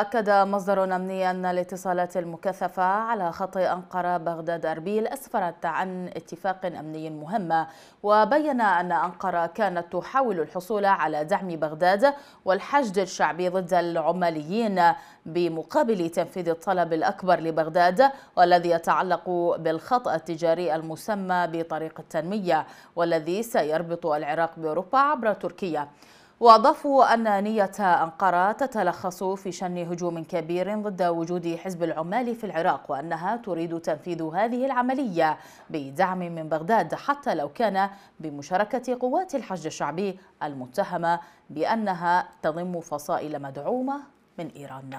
أكد مصدر أمني أن الاتصالات المكثفة على خط أنقرة بغداد أربيل أسفرت عن اتفاق أمني مهم وبين أن أنقرة كانت تحاول الحصول على دعم بغداد والحشد الشعبي ضد العماليين بمقابل تنفيذ الطلب الأكبر لبغداد والذي يتعلق بالخط التجاري المسمى بطريق التنمية والذي سيربط العراق بأوروبا عبر تركيا وأضافوا أن نية أنقرة تتلخص في شن هجوم كبير ضد وجود حزب العمال في العراق وأنها تريد تنفيذ هذه العملية بدعم من بغداد حتى لو كان بمشاركة قوات الحشد الشعبي المتهمة بأنها تضم فصائل مدعومة من إيران